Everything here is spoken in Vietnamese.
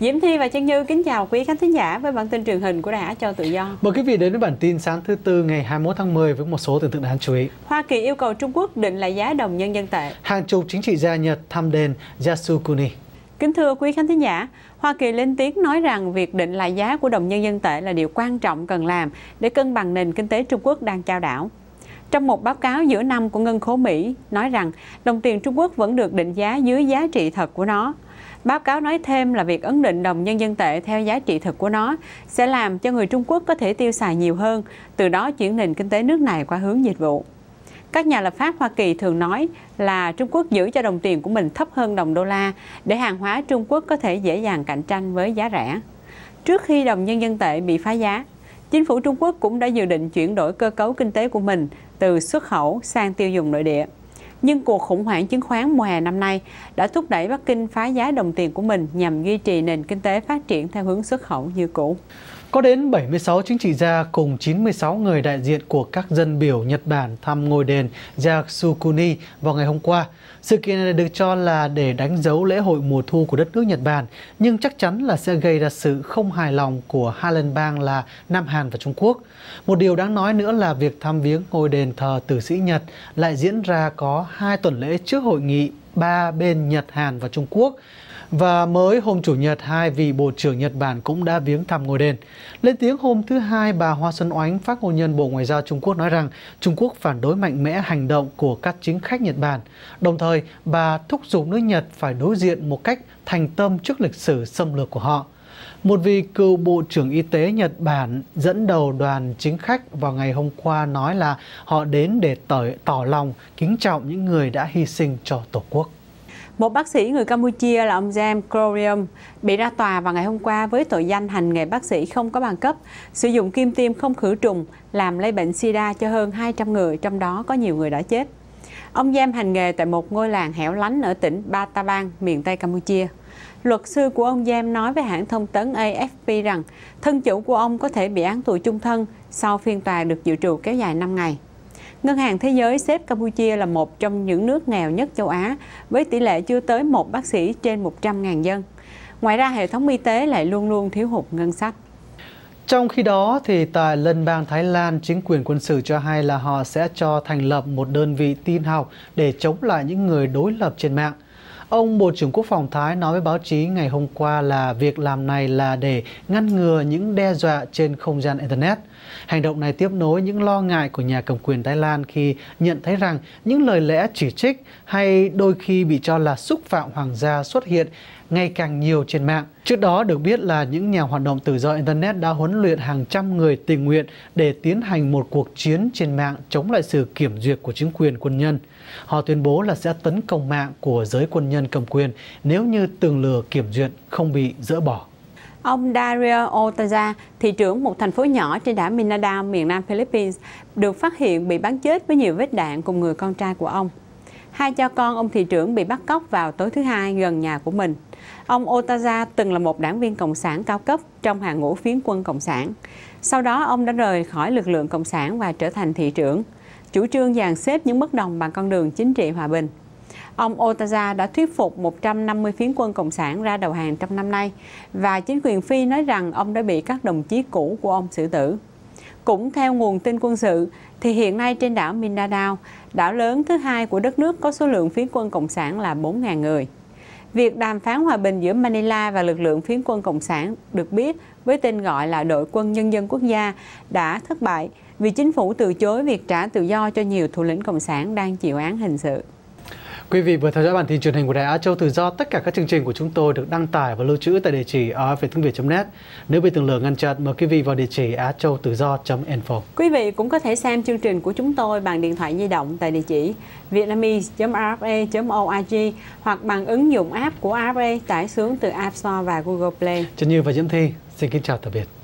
Diễm Thi và Trang Như kính chào quý khán thính giả với bản tin truyền hình của Đài Á Châu Tự Do. Mời quý vị đến với bản tin sáng thứ Tư ngày 21 tháng 10 với một số tin tức đáng chú ý. Hoa Kỳ yêu cầu Trung Quốc định lại giá đồng nhân dân tệ. Hàng chục chính trị gia Nhật thăm đền Yasukuni. Kính thưa quý khán thính giả, Hoa Kỳ lên tiếng nói rằng việc định lại giá của đồng nhân dân tệ là điều quan trọng cần làm để cân bằng nền kinh tế Trung Quốc đang chao đảo. Trong một báo cáo giữa năm của Ngân khố Mỹ nói rằng đồng tiền Trung Quốc vẫn được định giá dưới giá trị thật của nó – Báo cáo nói thêm là việc ấn định đồng nhân dân tệ theo giá trị thực của nó sẽ làm cho người Trung Quốc có thể tiêu xài nhiều hơn, từ đó chuyển nền kinh tế nước này qua hướng dịch vụ. Các nhà lập pháp Hoa Kỳ thường nói là Trung Quốc giữ cho đồng tiền của mình thấp hơn đồng đô la để hàng hóa Trung Quốc có thể dễ dàng cạnh tranh với giá rẻ. Trước khi đồng nhân dân tệ bị phá giá, chính phủ Trung Quốc cũng đã dự định chuyển đổi cơ cấu kinh tế của mình từ xuất khẩu sang tiêu dùng nội địa nhưng cuộc khủng hoảng chứng khoán mùa hè năm nay đã thúc đẩy Bắc Kinh phá giá đồng tiền của mình nhằm duy trì nền kinh tế phát triển theo hướng xuất khẩu như cũ. Có đến 76 chính trị gia cùng 96 người đại diện của các dân biểu Nhật Bản thăm ngôi đền Yasukuni vào ngày hôm qua. Sự kiện này được cho là để đánh dấu lễ hội mùa thu của đất nước Nhật Bản, nhưng chắc chắn là sẽ gây ra sự không hài lòng của hai liên bang là Nam Hàn và Trung Quốc. Một điều đáng nói nữa là việc thăm viếng ngôi đền thờ tử sĩ Nhật lại diễn ra có hai tuần lễ trước hội nghị ba bên Nhật, Hàn và Trung Quốc và mới hôm Chủ nhật, hai vị Bộ trưởng Nhật Bản cũng đã viếng thăm ngôi đền. Lên tiếng hôm thứ Hai, bà Hoa Xuân Oánh, phát ngôn nhân Bộ Ngoại giao Trung Quốc nói rằng Trung Quốc phản đối mạnh mẽ hành động của các chính khách Nhật Bản. Đồng thời, bà thúc giục nước Nhật phải đối diện một cách thành tâm trước lịch sử xâm lược của họ. Một vị cựu Bộ trưởng Y tế Nhật Bản dẫn đầu đoàn chính khách vào ngày hôm qua nói là họ đến để tỏ, tỏ lòng kính trọng những người đã hy sinh cho Tổ quốc. Một bác sĩ người Campuchia là ông Jam Corium bị ra tòa vào ngày hôm qua với tội danh hành nghề bác sĩ không có bằng cấp, sử dụng kim tiêm không khử trùng làm lây bệnh sida cho hơn 200 người, trong đó có nhiều người đã chết. Ông Jam hành nghề tại một ngôi làng hẻo lánh ở tỉnh Batabang, miền Tây Campuchia. Luật sư của ông Jam nói với hãng thông tấn AFP rằng thân chủ của ông có thể bị án tù chung thân sau phiên tòa được dự trù kéo dài 5 ngày. Ngân hàng Thế giới xếp Campuchia là một trong những nước nghèo nhất châu Á, với tỷ lệ chưa tới một bác sĩ trên 100.000 dân. Ngoài ra, hệ thống y tế lại luôn luôn thiếu hụt ngân sách. Trong khi đó, thì tại Lân bang Thái Lan, chính quyền quân sự cho hay là họ sẽ cho thành lập một đơn vị tin học để chống lại những người đối lập trên mạng – Ông Bộ trưởng Quốc phòng Thái nói với báo chí ngày hôm qua là việc làm này là để ngăn ngừa những đe dọa trên không gian Internet. Hành động này tiếp nối những lo ngại của nhà cầm quyền Thái Lan khi nhận thấy rằng những lời lẽ chỉ trích hay đôi khi bị cho là xúc phạm hoàng gia xuất hiện ngày càng nhiều trên mạng. Trước đó được biết là những nhà hoạt động tự do Internet đã huấn luyện hàng trăm người tình nguyện để tiến hành một cuộc chiến trên mạng chống lại sự kiểm duyệt của chính quyền quân nhân. Họ tuyên bố là sẽ tấn công mạng của giới quân nhân cầm quyền nếu như tường lừa kiểm duyệt không bị dỡ bỏ. Ông Dario Otaza, thị trưởng một thành phố nhỏ trên đảo Mindanao, miền nam Philippines, được phát hiện bị bắn chết với nhiều vết đạn cùng người con trai của ông. Hai cha con ông thị trưởng bị bắt cóc vào tối thứ hai gần nhà của mình. Ông Otaza từng là một đảng viên Cộng sản cao cấp trong hàng ngũ phiến quân Cộng sản. Sau đó ông đã rời khỏi lực lượng Cộng sản và trở thành thị trưởng, chủ trương dàn xếp những bất đồng bằng con đường chính trị hòa bình. Ông Otaza đã thuyết phục 150 phiến quân Cộng sản ra đầu hàng trong năm nay và chính quyền Phi nói rằng ông đã bị các đồng chí cũ của ông xử tử. Cũng theo nguồn tin quân sự, thì hiện nay trên đảo Mindanao, đảo lớn thứ hai của đất nước có số lượng phiến quân Cộng sản là 4.000 người. Việc đàm phán hòa bình giữa Manila và lực lượng phiến quân Cộng sản được biết với tên gọi là Đội quân Nhân dân Quốc gia đã thất bại vì chính phủ từ chối việc trả tự do cho nhiều thủ lĩnh Cộng sản đang chịu án hình sự. Quý vị vừa theo dõi bản tin truyền hình của Đài Á Châu Tự Do. Tất cả các chương trình của chúng tôi được đăng tải và lưu trữ tại địa chỉ rvthungviet.net. Nếu bị tường lửa ngăn chặn, mời quý vị vào địa chỉ achoutuzo.info. Quý vị cũng có thể xem chương trình của chúng tôi bằng điện thoại di động tại địa chỉ vietnamese.rfa.org hoặc bằng ứng dụng app của RFA tải xuống từ App Store và Google Play. Trân Như và Diễm Thi, xin kính chào tạm biệt.